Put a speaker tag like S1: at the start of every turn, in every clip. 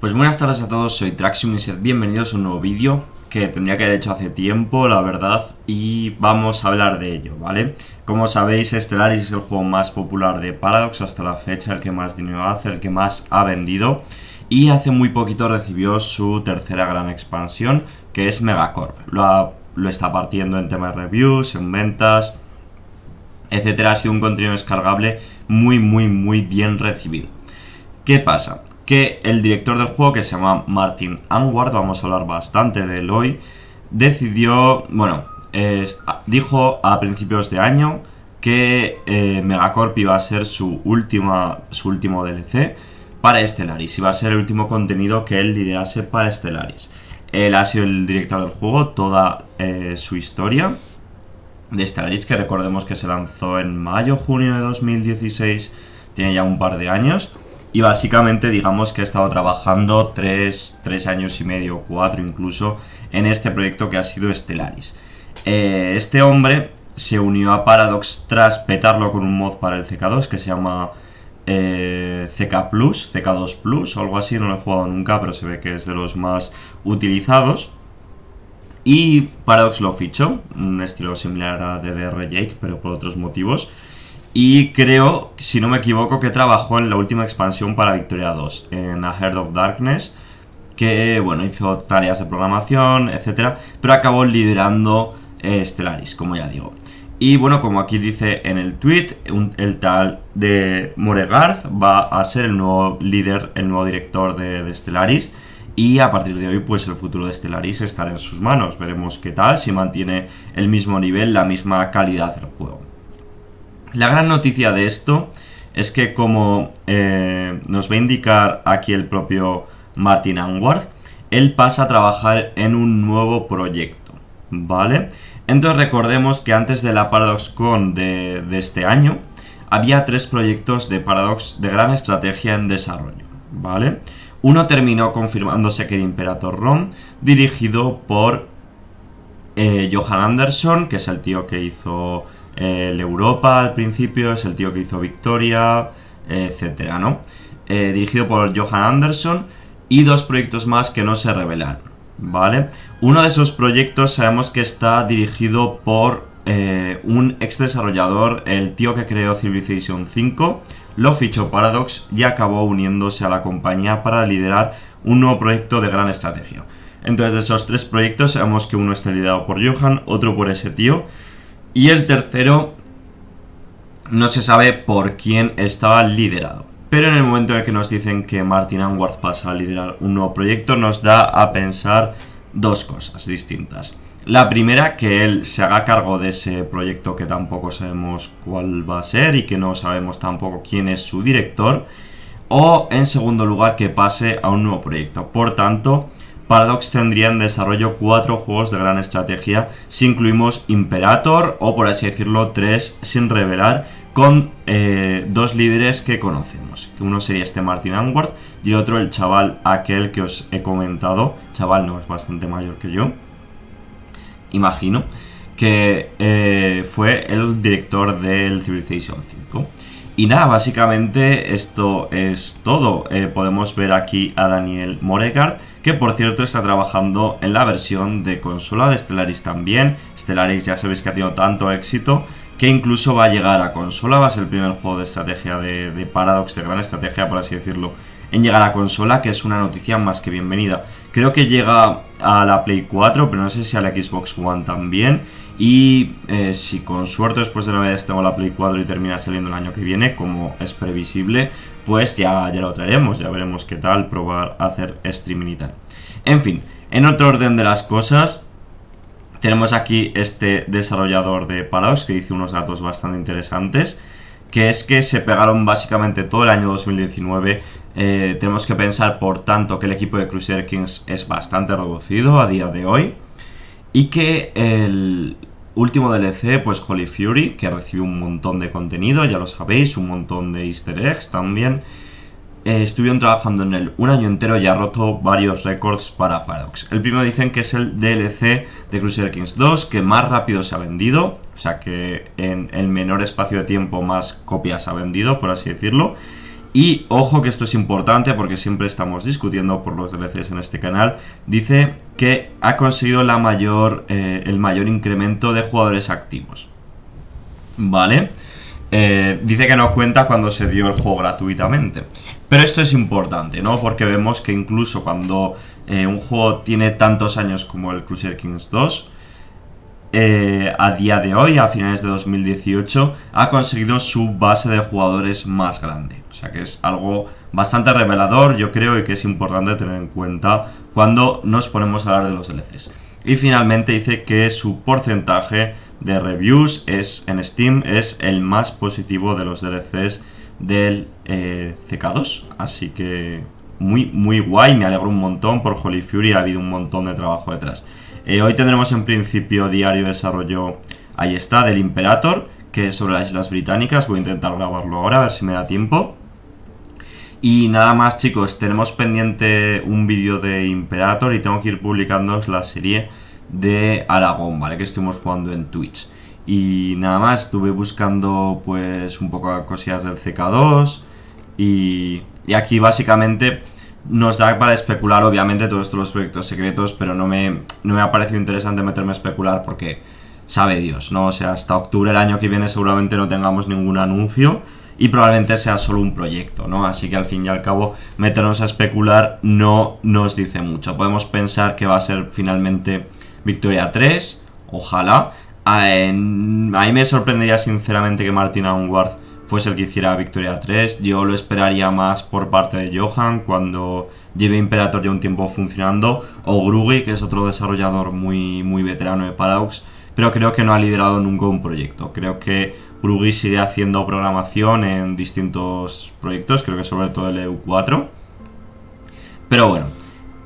S1: Pues buenas tardes a todos, soy Traxium y sed bienvenidos a un nuevo vídeo que tendría que haber hecho hace tiempo, la verdad, y vamos a hablar de ello, ¿vale? Como sabéis, Stellaris es el juego más popular de Paradox hasta la fecha, el que más dinero hace, el que más ha vendido, y hace muy poquito recibió su tercera gran expansión, que es Megacorp. Lo, está partiendo en temas reviews, en ventas, etcétera. Ha sido un contenido descargable muy, muy, muy bien recibido. ¿Qué pasa? que el director del juego, que se llama Martin Angward vamos a hablar bastante de él hoy, decidió, bueno, dijo a principios de año que eh, Megacorp iba a ser su, última, su último DLC para Stellaris, va a ser el último contenido que él liderase para Stellaris. Él ha sido el director del juego toda eh, su historia de Stellaris, que recordemos que se lanzó en mayo, junio de 2016, tiene ya un par de años. Y básicamente digamos que he estado trabajando 3, tres años y medio, cuatro incluso, en este proyecto que ha sido Stellaris. Eh, este hombre se unió a Paradox tras petarlo con un mod para el CK2 que se llama eh, Plus, CK2 Plus o algo así, no lo he jugado nunca, pero se ve que es de los más utilizados. Y Paradox lo fichó, un estilo similar a DDR Jake, pero por otros motivos. Y creo, si no me equivoco, que trabajó en la última expansión para Victoria 2, en A Heart of Darkness, que bueno, hizo tareas de programación, etc. pero acabó liderando eh, Stellaris, como ya digo. Y bueno, como aquí dice en el tweet, el tal de Moregarth va a ser el nuevo líder, el nuevo director de, de Stellaris. Y a partir de hoy, pues el futuro de Stellaris estará en sus manos. Veremos qué tal, si mantiene el mismo nivel, la misma calidad del juego. La gran noticia de esto es que como eh, nos va a indicar aquí el propio Martin Anward, él pasa a trabajar en un nuevo proyecto, ¿vale? Entonces recordemos que antes de la ParadoxCon de, de este año, había tres proyectos de Paradox de gran estrategia en desarrollo, ¿vale? Uno terminó confirmándose que era Imperator Ron, dirigido por eh, Johan Anderson, que es el tío que hizo eh, el Europa al principio, es el tío que hizo Victoria, etcétera, ¿no? Eh, dirigido por Johan Anderson y dos proyectos más que no se revelaron, ¿vale? Uno de esos proyectos sabemos que está dirigido por eh, un ex desarrollador, el tío que creó Civilization 5, lo fichó Paradox y acabó uniéndose a la compañía para liderar un nuevo proyecto de gran estrategia. Entonces, de esos tres proyectos, sabemos que uno está liderado por Johan, otro por ese tío, y el tercero no se sabe por quién estaba liderado. Pero en el momento en el que nos dicen que Martin Anward pasa a liderar un nuevo proyecto, nos da a pensar dos cosas distintas. La primera, que él se haga cargo de ese proyecto que tampoco sabemos cuál va a ser y que no sabemos tampoco quién es su director. O en segundo lugar, que pase a un nuevo proyecto. Por tanto, Paradox tendría en desarrollo cuatro juegos de gran estrategia, si incluimos Imperator o por así decirlo tres sin revelar, con eh, dos líderes que conocemos. Que uno sería este Martin Anworth. y el otro el chaval aquel que os he comentado. Chaval no, es bastante mayor que yo. Imagino. Que eh, fue el director del Civilization 5. Y nada, básicamente esto es todo. Eh, podemos ver aquí a Daniel Moregard, que por cierto está trabajando en la versión de consola de Stellaris también. Stellaris ya sabéis que ha tenido tanto éxito que incluso va a llegar a consola, va a ser el primer juego de estrategia de, de Paradox, de gran estrategia por así decirlo, en llegar a consola, que es una noticia más que bienvenida. Creo que llega a la Play 4, pero no sé si a la Xbox One también. Y eh, si con suerte después de vez tengo la Play 4 y termina saliendo el año que viene, como es previsible, pues ya, ya lo traeremos, ya veremos qué tal, probar hacer streaming y tal. En fin, en otro orden de las cosas, tenemos aquí este desarrollador de Paradox que dice unos datos bastante interesantes, que es que se pegaron básicamente todo el año 2019 eh, tenemos que pensar, por tanto, que el equipo de Crusader Kings es bastante reducido a día de hoy y que el último DLC, pues Holy Fury, que recibió un montón de contenido, ya lo sabéis, un montón de easter eggs también, eh, estuvieron trabajando en él un año entero y ha roto varios récords para Paradox. El primero dicen que es el DLC de Crusader Kings 2 que más rápido se ha vendido, o sea que en el menor espacio de tiempo más copias ha vendido, por así decirlo. Y ojo que esto es importante porque siempre estamos discutiendo por los DLCs en este canal. Dice que ha conseguido la mayor, eh, el mayor incremento de jugadores activos. ¿Vale? Eh, dice que no cuenta cuando se dio el juego gratuitamente. Pero esto es importante, ¿no? Porque vemos que incluso cuando eh, un juego tiene tantos años como el Crusader Kings 2, eh, a día de hoy, a finales de 2018, ha conseguido su base de jugadores más grande. O sea que es algo bastante revelador, yo creo, y que es importante tener en cuenta cuando nos ponemos a hablar de los DLCs. Y finalmente dice que su porcentaje de reviews es, en Steam es el más positivo de los DLCs del eh, CK2. Así que muy, muy guay, me alegro un montón por Holy Fury, ha habido un montón de trabajo detrás. Eh, hoy tendremos en principio diario desarrollo, ahí está, del Imperator, que es sobre las Islas Británicas. Voy a intentar grabarlo ahora, a ver si me da tiempo. Y nada más chicos, tenemos pendiente un vídeo de Imperator y tengo que ir publicando la serie de Aragón, ¿vale? Que estuvimos jugando en Twitch. Y nada más, estuve buscando pues un poco cosillas del CK2 y, y aquí básicamente nos da para especular, obviamente, todos estos proyectos secretos, pero no me, no me ha parecido interesante meterme a especular porque sabe Dios, ¿no? O sea, hasta octubre del año que viene seguramente no tengamos ningún anuncio y probablemente sea solo un proyecto, ¿no? Así que al fin y al cabo, meternos a especular no nos dice mucho. Podemos pensar que va a ser finalmente Victoria 3, ojalá. A, mí me sorprendería sinceramente que Martin Onward fuese el que hiciera Victoria 3. Yo lo esperaría más por parte de Johan cuando lleve Imperator ya un tiempo funcionando. O Grugi, que es otro desarrollador muy, muy veterano de Paradox. Pero creo que no ha liderado nunca un proyecto. Creo que Grugi sigue haciendo programación en distintos proyectos. Creo que sobre todo el EU4. Pero bueno.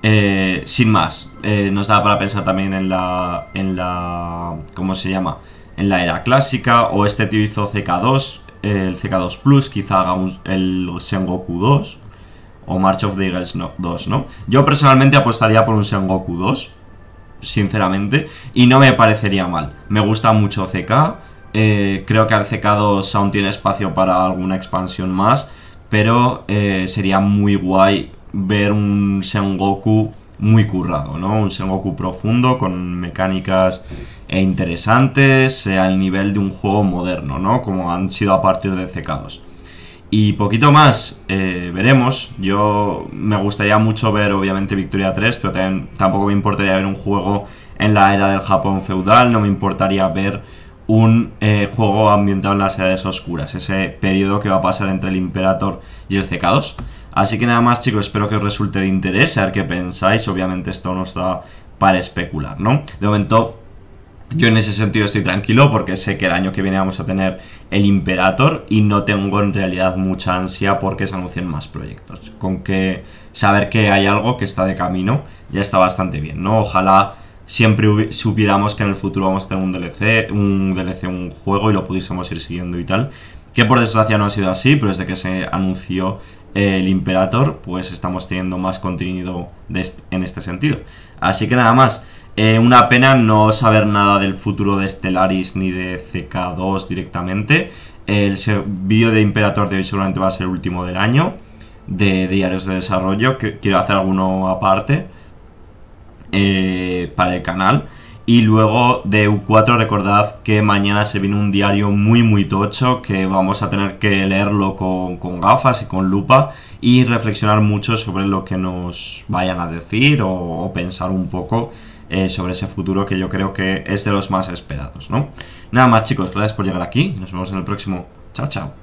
S1: Eh, sin más, eh, nos da para pensar también en la, en la, ¿cómo se llama? En la era clásica o este tío hizo CK2, el CK2 Plus, quizá haga un, el Sengoku 2 o March of the Eagles 2, ¿no? Yo personalmente apostaría por un Sengoku 2, sinceramente, y no me parecería mal. Me gusta mucho CK, eh, creo que al CK2 aún tiene espacio para alguna expansión más, pero eh, sería muy guay ver un Sengoku muy currado, ¿no? Un Sengoku profundo con mecánicas e interesantes al nivel de un juego moderno, ¿no? Como han sido a partir de Cecados. Y poquito más, eh, veremos. Yo me gustaría mucho ver, obviamente, Victoria 3, pero también, tampoco me importaría ver un juego en la era del Japón feudal, no me importaría ver un eh, juego ambientado en las edades oscuras, ese periodo que va a pasar entre el Imperator y el CK2, Así que nada más chicos, espero que os resulte de interés, a ver qué pensáis, obviamente esto no está para especular, ¿no? De momento yo en ese sentido estoy tranquilo porque sé que el año que viene vamos a tener el Imperator y no tengo en realidad mucha ansia porque se anuncien más proyectos. Con que saber que hay algo que está de camino ya está bastante bien, ¿no? Ojalá siempre supiéramos que en el futuro vamos a tener un DLC, un DLC, un juego y lo pudiésemos ir siguiendo y tal. Que por desgracia no ha sido así, pero desde que se anunció el Imperator, pues estamos teniendo más contenido en este sentido. Así que nada más. Eh, una pena no saber nada del futuro de Stellaris ni de CK2 directamente. El vídeo de Imperator de hoy seguramente va a ser el último del año de diarios de desarrollo. Que quiero hacer alguno aparte eh, para el canal. Y luego de U4 recordad que mañana se viene un diario muy muy tocho que vamos a tener que leerlo con, gafas y con lupa y reflexionar mucho sobre lo que nos vayan a decir o pensar un poco eh, sobre ese futuro que yo creo que es de los más esperados, ¿no? Nada más chicos, gracias por llegar aquí, nos vemos en el próximo. Chao, chao.